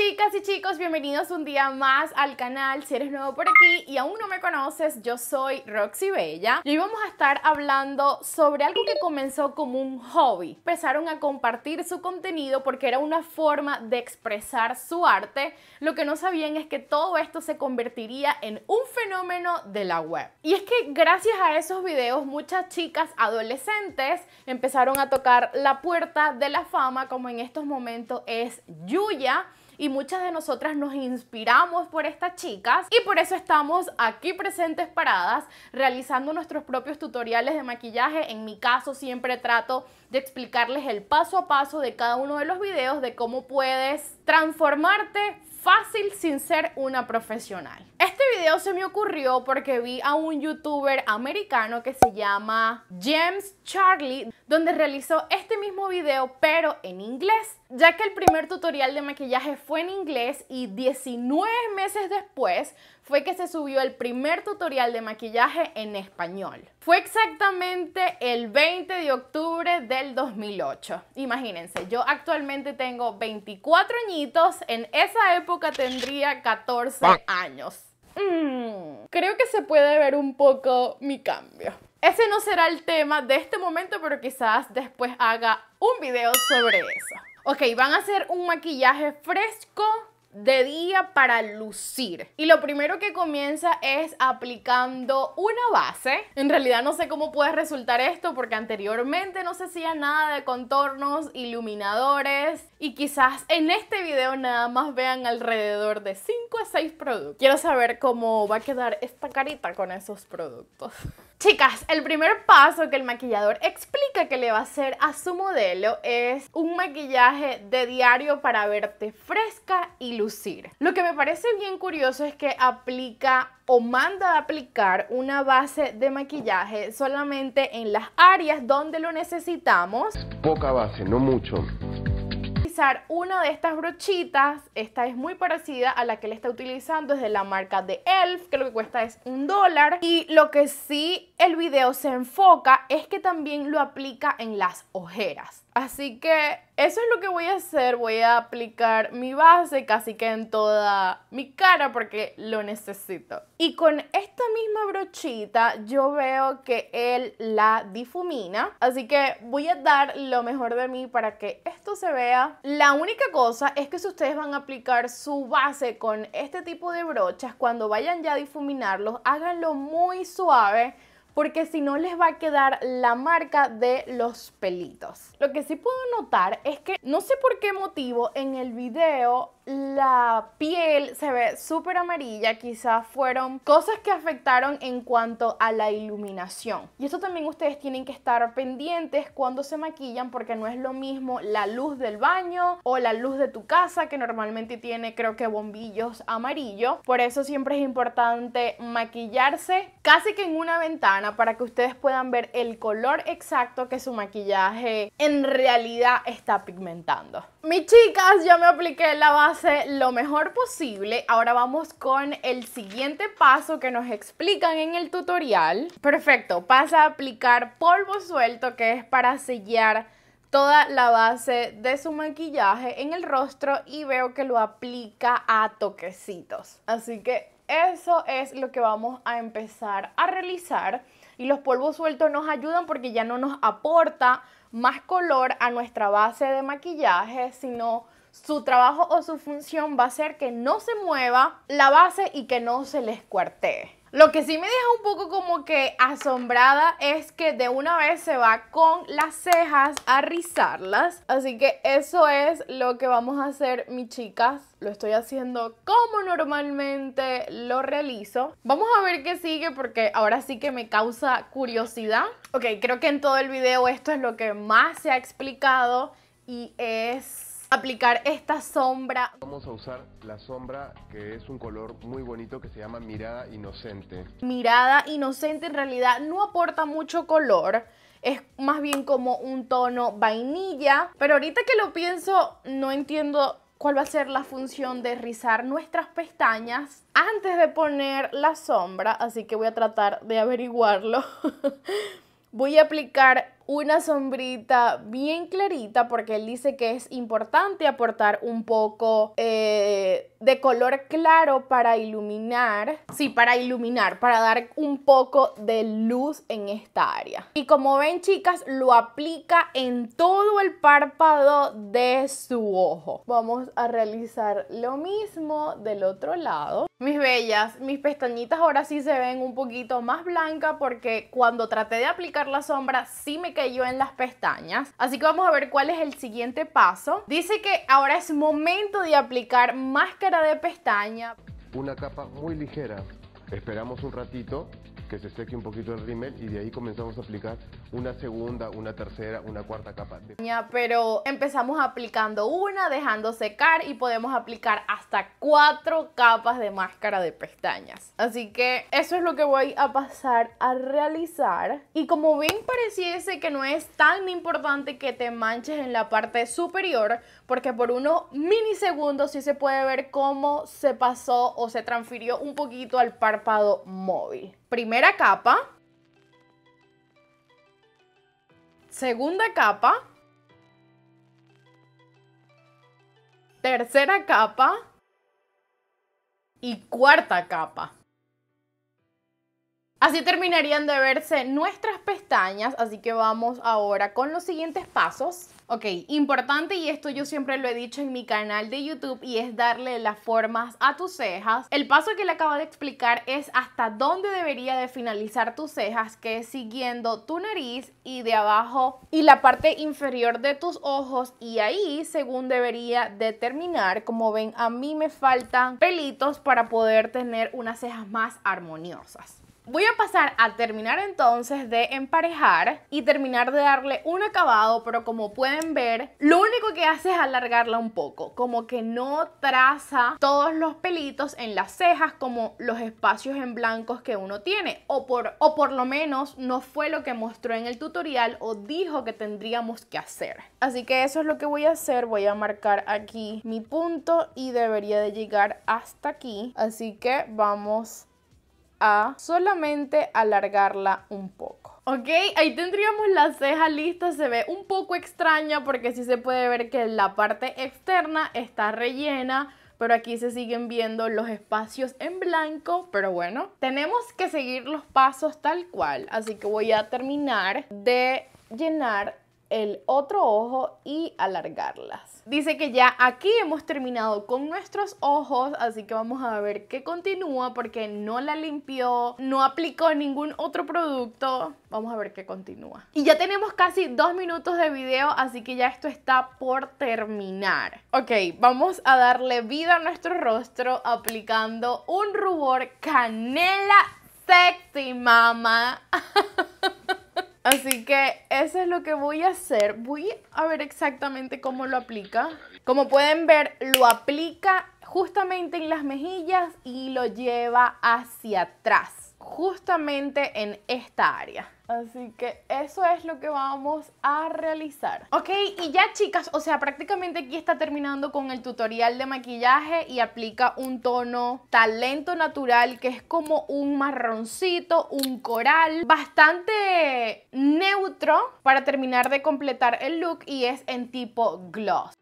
chicas y chicos, bienvenidos un día más al canal. Si eres nuevo por aquí y aún no me conoces, yo soy Roxy Bella. Y hoy vamos a estar hablando sobre algo que comenzó como un hobby. Empezaron a compartir su contenido porque era una forma de expresar su arte. Lo que no sabían es que todo esto se convertiría en un fenómeno de la web. Y es que gracias a esos videos, muchas chicas adolescentes empezaron a tocar la puerta de la fama, como en estos momentos es Yuya y muchas de nosotras nos inspiramos por estas chicas y por eso estamos aquí presentes paradas realizando nuestros propios tutoriales de maquillaje. En mi caso siempre trato de explicarles el paso a paso de cada uno de los videos de cómo puedes transformarte fácil sin ser una profesional. Este video se me ocurrió porque vi a un youtuber americano que se llama James Charlie, donde realizó este mismo video pero en inglés, ya que el primer tutorial de maquillaje fue en inglés y 19 meses después fue que se subió el primer tutorial de maquillaje en español. Fue exactamente el 20 de octubre del 2008. Imagínense, yo actualmente tengo 24 añitos, en esa época tendría 14 ah. años. Mm, creo que se puede ver un poco mi cambio. Ese no será el tema de este momento, pero quizás después haga un video sobre eso. Ok, van a hacer un maquillaje fresco de día para lucir. Y lo primero que comienza es aplicando una base. En realidad no sé cómo puede resultar esto porque anteriormente no se hacía nada de contornos, iluminadores y quizás en este video nada más vean alrededor de 5 a 6 productos. Quiero saber cómo va a quedar esta carita con esos productos. Chicas, el primer paso que el maquillador explica que le va a hacer a su modelo es un maquillaje de diario para verte fresca y lucir. Lo que me parece bien curioso es que aplica o manda a aplicar una base de maquillaje solamente en las áreas donde lo necesitamos. Poca base, no mucho una de estas brochitas. Esta es muy parecida a la que él está utilizando, es de la marca de Elf, que lo que cuesta es un dólar. Y lo que sí el video se enfoca es que también lo aplica en las ojeras. Así que eso es lo que voy a hacer. Voy a aplicar mi base casi que en toda mi cara porque lo necesito. Y con esta misma brochita yo veo que él la difumina. Así que voy a dar lo mejor de mí para que esto se vea. La única cosa es que si ustedes van a aplicar su base con este tipo de brochas, cuando vayan ya a difuminarlos, háganlo muy suave porque si no les va a quedar la marca de los pelitos. Lo que sí puedo notar es que no sé por qué motivo en el video la piel se ve súper amarilla, quizás fueron cosas que afectaron en cuanto a la iluminación. Y eso también ustedes tienen que estar pendientes cuando se maquillan porque no es lo mismo la luz del baño o la luz de tu casa que normalmente tiene creo que bombillos amarillos Por eso siempre es importante maquillarse casi que en una ventana para que ustedes puedan ver el color exacto que su maquillaje en realidad está pigmentando. Mis chicas, ya me apliqué la base lo mejor posible. Ahora vamos con el siguiente paso que nos explican en el tutorial. Perfecto, pasa a aplicar polvo suelto que es para sellar toda la base de su maquillaje en el rostro y veo que lo aplica a toquecitos. Así que eso es lo que vamos a empezar a realizar y los polvos sueltos nos ayudan porque ya no nos aporta más color a nuestra base de maquillaje, sino su trabajo o su función va a ser que no se mueva la base y que no se les cuartee. Lo que sí me deja un poco como que asombrada es que de una vez se va con las cejas a rizarlas. Así que eso es lo que vamos a hacer, mis chicas. Lo estoy haciendo como normalmente lo realizo. Vamos a ver qué sigue porque ahora sí que me causa curiosidad. Ok, creo que en todo el video esto es lo que más se ha explicado y es aplicar esta sombra. Vamos a usar la sombra que es un color muy bonito que se llama mirada inocente. Mirada inocente en realidad no aporta mucho color. Es más bien como un tono vainilla. Pero ahorita que lo pienso, no entiendo cuál va a ser la función de rizar nuestras pestañas antes de poner la sombra. Así que voy a tratar de averiguarlo. voy a aplicar una sombrita bien clarita porque él dice que es importante aportar un poco eh, de color claro para iluminar, sí, para iluminar, para dar un poco de luz en esta área. Y como ven chicas, lo aplica en todo el párpado de su ojo. Vamos a realizar lo mismo del otro lado. Mis bellas, mis pestañitas ahora sí se ven un poquito más blancas porque cuando traté de aplicar la sombra sí me cayó en las pestañas. Así que vamos a ver cuál es el siguiente paso. Dice que ahora es momento de aplicar que de pestaña. Una capa muy ligera. Esperamos un ratito que se seque un poquito el rímel y de ahí comenzamos a aplicar una segunda, una tercera, una cuarta capa. Pero empezamos aplicando una, dejando secar y podemos aplicar hasta cuatro capas de máscara de pestañas. Así que eso es lo que voy a pasar a realizar. Y como bien pareciese que no es tan importante que te manches en la parte superior, porque por unos minisegundos sí se puede ver cómo se pasó o se transfirió un poquito al párpado móvil. Primera capa, Segunda capa. Tercera capa. Y cuarta capa. Así terminarían de verse nuestras pestañas, así que vamos ahora con los siguientes pasos. Ok, importante y esto yo siempre lo he dicho en mi canal de YouTube y es darle las formas a tus cejas. El paso que le acabo de explicar es hasta dónde debería de finalizar tus cejas, que es siguiendo tu nariz y de abajo y la parte inferior de tus ojos y ahí según debería determinar, como ven a mí me faltan pelitos para poder tener unas cejas más armoniosas. Voy a pasar a terminar entonces de emparejar y terminar de darle un acabado, pero como pueden ver, lo único que hace es alargarla un poco, como que no traza todos los pelitos en las cejas como los espacios en blancos que uno tiene, o por, o por lo menos no fue lo que mostró en el tutorial o dijo que tendríamos que hacer. Así que eso es lo que voy a hacer, voy a marcar aquí mi punto y debería de llegar hasta aquí, así que vamos a solamente alargarla un poco. ¿Ok? Ahí tendríamos la ceja lista, se ve un poco extraña porque sí se puede ver que la parte externa está rellena, pero aquí se siguen viendo los espacios en blanco, pero bueno, tenemos que seguir los pasos tal cual, así que voy a terminar de llenar el otro ojo y alargarlas. Dice que ya aquí hemos terminado con nuestros ojos, así que vamos a ver qué continúa porque no la limpió, no aplicó ningún otro producto. Vamos a ver qué continúa. Y ya tenemos casi dos minutos de video, así que ya esto está por terminar. Ok, vamos a darle vida a nuestro rostro aplicando un rubor canela sexy, mama. Así que eso es lo que voy a hacer. Voy a ver exactamente cómo lo aplica. Como pueden ver, lo aplica justamente en las mejillas y lo lleva hacia atrás justamente en esta área. Así que eso es lo que vamos a realizar. Ok, y ya chicas, o sea, prácticamente aquí está terminando con el tutorial de maquillaje y aplica un tono talento natural que es como un marroncito, un coral, bastante neutro para terminar de completar el look y es en tipo gloss.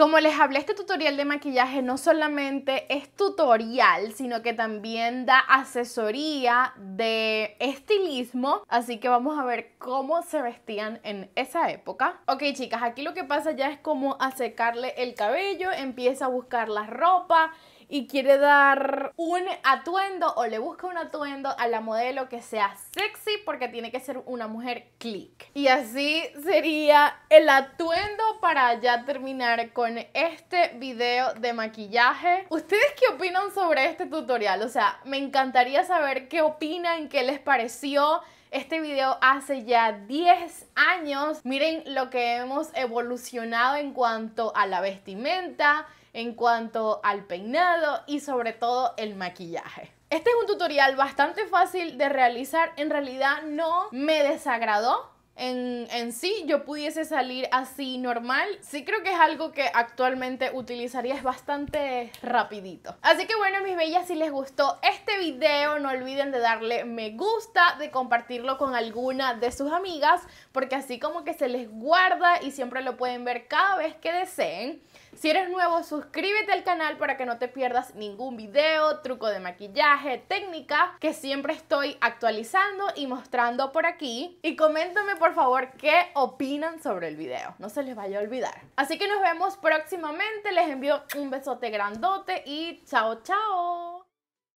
Como les hablé, este tutorial de maquillaje no solamente es tutorial, sino que también da asesoría de estilismo. Así que vamos a ver cómo se vestían en esa época. Ok, chicas, aquí lo que pasa ya es como a secarle el cabello, empieza a buscar la ropa y quiere dar un atuendo o le busca un atuendo a la modelo que sea sexy porque tiene que ser una mujer click. Y así sería el atuendo para ya terminar con este video de maquillaje. ¿Ustedes qué opinan sobre este tutorial? O sea, me encantaría saber qué opinan, qué les pareció. Este video hace ya 10 años. Miren lo que hemos evolucionado en cuanto a la vestimenta, en cuanto al peinado y sobre todo el maquillaje. Este es un tutorial bastante fácil de realizar, en realidad no me desagradó, en, sí yo pudiese salir así normal. Sí creo que es algo que actualmente utilizaría, es bastante rapidito. Así que bueno, mis bellas, si les gustó este video, no olviden de darle me gusta, de compartirlo con alguna de sus amigas, porque así como que se les guarda y siempre lo pueden ver cada vez que deseen. Si eres nuevo, suscríbete al canal para que no te pierdas ningún video, truco de maquillaje, técnica que siempre estoy actualizando y mostrando por aquí. Y coméntame por favor qué opinan sobre el video, no se les vaya a olvidar. Así que nos vemos próximamente, les envío un besote grandote y chao chao.